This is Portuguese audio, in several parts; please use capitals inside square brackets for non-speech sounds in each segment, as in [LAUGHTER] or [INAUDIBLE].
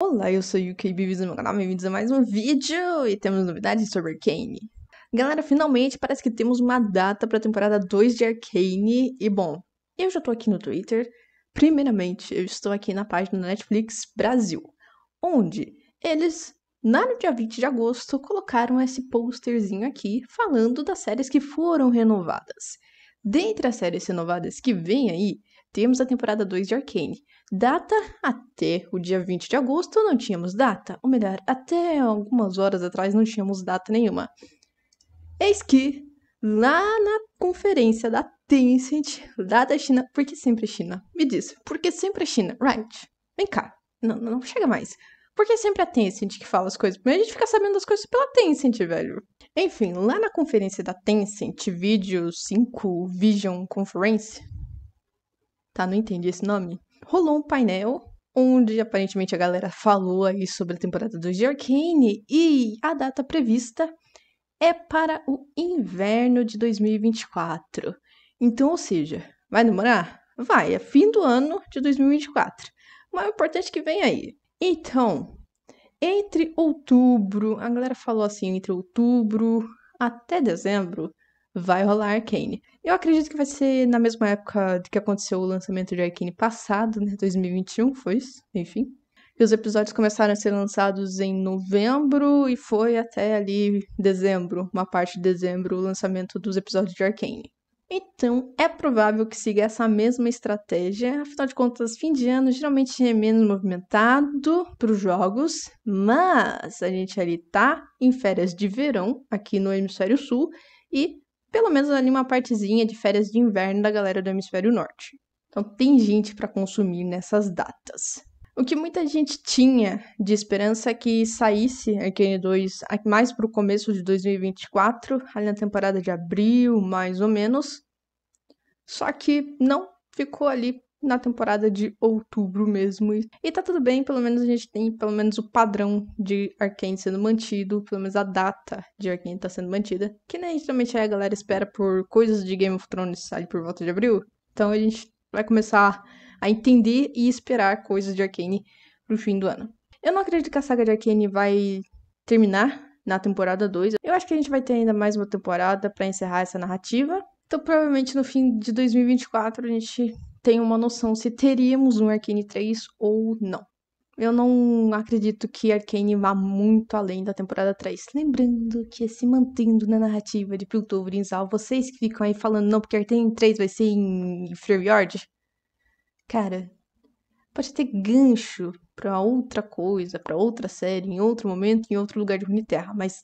Olá, eu sou o UK Bivis no meu canal, bem-vindos a mais um vídeo e temos novidades sobre Arcane. Galera, finalmente parece que temos uma data para a temporada 2 de Arcane e bom, eu já tô aqui no Twitter. Primeiramente, eu estou aqui na página da Netflix Brasil, onde eles na no dia 20 de agosto colocaram esse posterzinho aqui falando das séries que foram renovadas. Dentre as séries renovadas que vem aí, temos a temporada 2 de Arcane. Data até o dia 20 de agosto não tínhamos data, ou melhor, até algumas horas atrás não tínhamos data nenhuma. Eis que lá na conferência da Tencent, lá da China, porque sempre sempre China? Me diz, porque sempre sempre China? Right. Vem cá. Não, não chega mais. Porque sempre a Tencent que fala as coisas. Mas a gente fica sabendo das coisas pela Tencent, velho. Enfim, lá na conferência da Tencent, vídeo 5 Vision Conference, tá? Não entendi esse nome. Rolou um painel onde aparentemente a galera falou aí sobre a temporada do Arcane e a data prevista é para o inverno de 2024. Então, ou seja, vai demorar? Vai, é fim do ano de 2024. Mas o importante é que vem aí. Então, entre outubro, a galera falou assim, entre outubro até dezembro, vai rolar Arcane. Eu acredito que vai ser na mesma época que aconteceu o lançamento de Arcane passado, né? 2021, foi isso? Enfim. E os episódios começaram a ser lançados em novembro e foi até ali dezembro, uma parte de dezembro, o lançamento dos episódios de Arcane. Então, é provável que siga essa mesma estratégia. Afinal de contas, fim de ano geralmente é menos movimentado para os jogos, mas a gente ali tá em férias de verão aqui no Hemisfério Sul e pelo menos ali uma partezinha de férias de inverno da galera do hemisfério norte. Então tem gente para consumir nessas datas. O que muita gente tinha de esperança é que saísse Arcane 2 mais para o começo de 2024, ali na temporada de abril, mais ou menos. Só que não, ficou ali na temporada de outubro mesmo. E tá tudo bem, pelo menos a gente tem pelo menos o padrão de Arkane sendo mantido, pelo menos a data de Arkane tá sendo mantida, que nem né, a galera espera por coisas de Game of Thrones sair por volta de abril. Então a gente vai começar a entender e esperar coisas de Arkane pro fim do ano. Eu não acredito que a saga de Arkane vai terminar na temporada 2. Eu acho que a gente vai ter ainda mais uma temporada para encerrar essa narrativa. Então, provavelmente no fim de 2024 a gente tenho uma noção se teríamos um Arcane 3 ou não. Eu não acredito que Arcane vá muito além da temporada 3. Lembrando que é se mantendo na narrativa de Piltover e vocês que ficam aí falando não, porque Arcane 3 vai ser em Yard, Cara, pode ter gancho para outra coisa, para outra série, em outro momento, em outro lugar de Runeterra, mas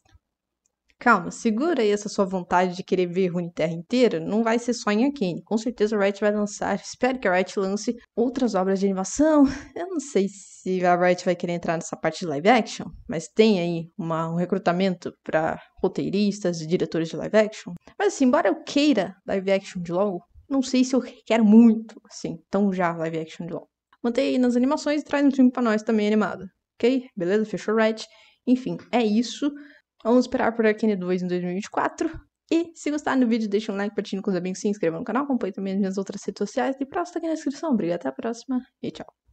Calma, segura aí essa sua vontade de querer ver terra inteira. Não vai ser só em Akane. Com certeza a Wright vai lançar. Espero que a Wright lance outras obras de animação. [LAUGHS] Eu não sei se a Wright vai querer entrar nessa parte de live action, mas tem aí uma, um recrutamento para roteiristas e diretores de live action. Mas assim, embora eu queira live action de logo, não sei se eu quero muito, assim, tão já live action de logo. Mantém aí nas animações e traz um filme pra nós também animado. Ok? Beleza? Fechou, Wright? Enfim, é isso. Vamos esperar por Arcane 2 em 2024. E se gostar do vídeo, deixa um like, partindo com os amigos, se inscreva no canal, acompanhe também as minhas outras redes sociais. E próximo tá aqui na descrição. Obrigada, até a próxima e tchau.